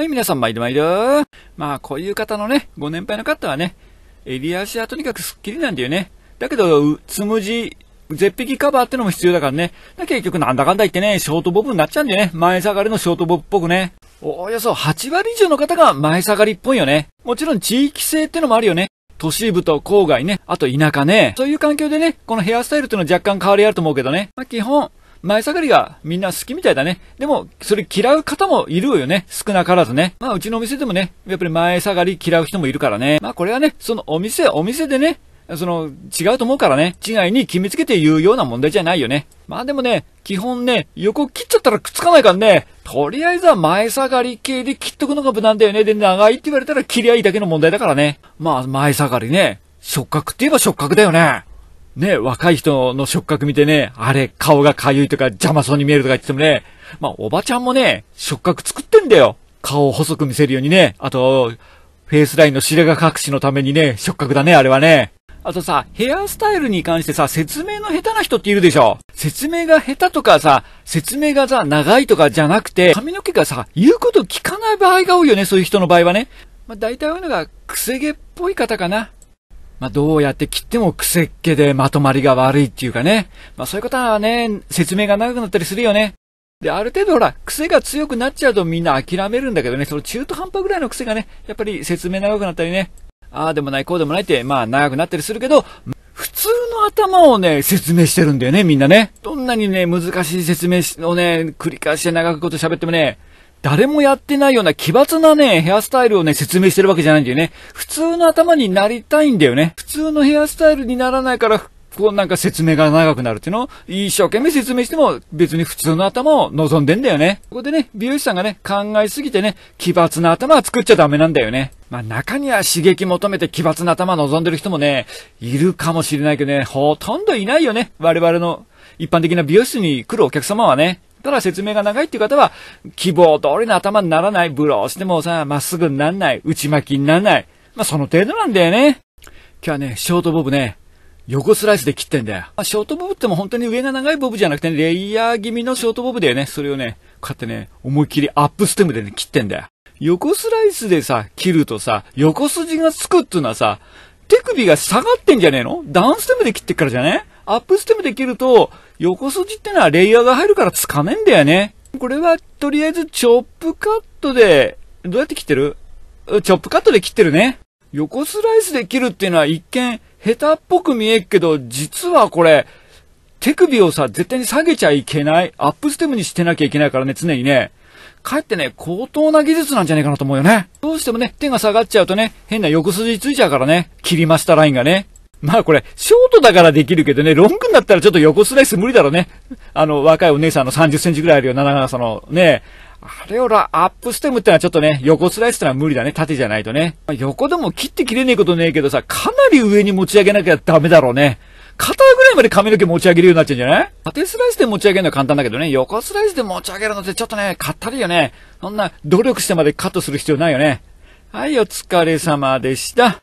はい、皆さん、毎ま毎度。まあ、こういう方のね、ご年配の方はね、襟足はとにかくスッキリなんだよね。だけど、つむじ、絶壁カバーってのも必要だからね。だ結局なんだかんだ言ってね、ショートボブになっちゃうんだよね。前下がりのショートボブっぽくね。おおよそ8割以上の方が前下がりっぽいよね。もちろん地域性ってのもあるよね。都市部と郊外ね、あと田舎ね。そういう環境でね、このヘアスタイルっていうのは若干変わりあると思うけどね。まあ基本、前下がりがみんな好きみたいだね。でも、それ嫌う方もいるよね。少なからずね。まあ、うちのお店でもね、やっぱり前下がり嫌う人もいるからね。まあ、これはね、そのお店、お店でね、その、違うと思うからね、違いに決めつけて言うような問題じゃないよね。まあでもね、基本ね、横切っちゃったらくっつかないからね、とりあえずは前下がり系で切っとくのが無難だよね。で、長いって言われたら切り合いいだけの問題だからね。まあ、前下がりね、触覚って言えば触覚だよね。ね、若い人の触覚見てね、あれ、顔がかゆいとか邪魔そうに見えるとか言ってもね、まあ、おばちゃんもね、触覚作ってんだよ。顔を細く見せるようにね。あと、フェイスラインの白髪隠しのためにね、触覚だね、あれはね。あとさ、ヘアスタイルに関してさ、説明の下手な人っているでしょ説明が下手とかさ、説明がさ、長いとかじゃなくて、髪の毛がさ、言うこと聞かない場合が多いよね、そういう人の場合はね。まあ、大体多いのが、くせ毛っぽい方かな。まあ、どうやって切っても癖っ気でまとまりが悪いっていうかね。まあ、そういうことはね、説明が長くなったりするよね。で、ある程度ほら、癖が強くなっちゃうとみんな諦めるんだけどね、その中途半端ぐらいの癖がね、やっぱり説明長くなったりね、ああでもない、こうでもないって、まあ長くなったりするけど、普通の頭をね、説明してるんだよね、みんなね。どんなにね、難しい説明をね、繰り返して長くこと喋ってもね、誰もやってないような奇抜なね、ヘアスタイルをね、説明してるわけじゃないんだよね。普通の頭になりたいんだよね。普通のヘアスタイルにならないから、こうなんか説明が長くなるっていうのを一生懸命説明しても別に普通の頭を望んでんだよね。ここでね、美容師さんがね、考えすぎてね、奇抜な頭は作っちゃダメなんだよね。まあ中には刺激求めて奇抜な頭望んでる人もね、いるかもしれないけどね、ほとんどいないよね。我々の一般的な美容室に来るお客様はね。ただ説明が長いっていう方は、希望通りの頭にならない、ブローしてもさ、まっすぐになんない、内巻きにならない。まあ、その程度なんだよね。今日はね、ショートボブね、横スライスで切ってんだよ。まあ、ショートボブっても本当に上が長いボブじゃなくて、ね、レイヤー気味のショートボブだよね。それをね、こうやってね、思いっきりアップステムでね、切ってんだよ。横スライスでさ、切るとさ、横筋がつくっていうのはさ、手首が下がってんじゃねえのダウンステムで切ってっからじゃねアップステムで切ると、横筋ってのはレイヤーが入るからつかめんだよね。これは、とりあえず、チョップカットで、どうやって切ってるチョップカットで切ってるね。横スライスで切るっていうのは一見、下手っぽく見えっけど、実はこれ、手首をさ、絶対に下げちゃいけない。アップステムにしてなきゃいけないからね、常にね。かえってね、高等な技術なんじゃないかなと思うよね。どうしてもね、手が下がっちゃうとね、変な横筋ついちゃうからね。切りましたラインがね。まあこれ、ショートだからできるけどね、ロングになったらちょっと横スライス無理だろうね。あの、若いお姉さんの30センチぐらいあるよ、長その。ねあれよら、アップステムってのはちょっとね、横スライスってのは無理だね。縦じゃないとね。横でも切って切れねえことねえけどさ、かなり上に持ち上げなきゃダメだろうね。肩ぐらいまで髪の毛持ち上げるようになっちゃうんじゃない縦スライスで持ち上げるのは簡単だけどね、横スライスで持ち上げるのってちょっとね、かったりよね。そんな、努力してまでカットする必要ないよね。はい、お疲れ様でした。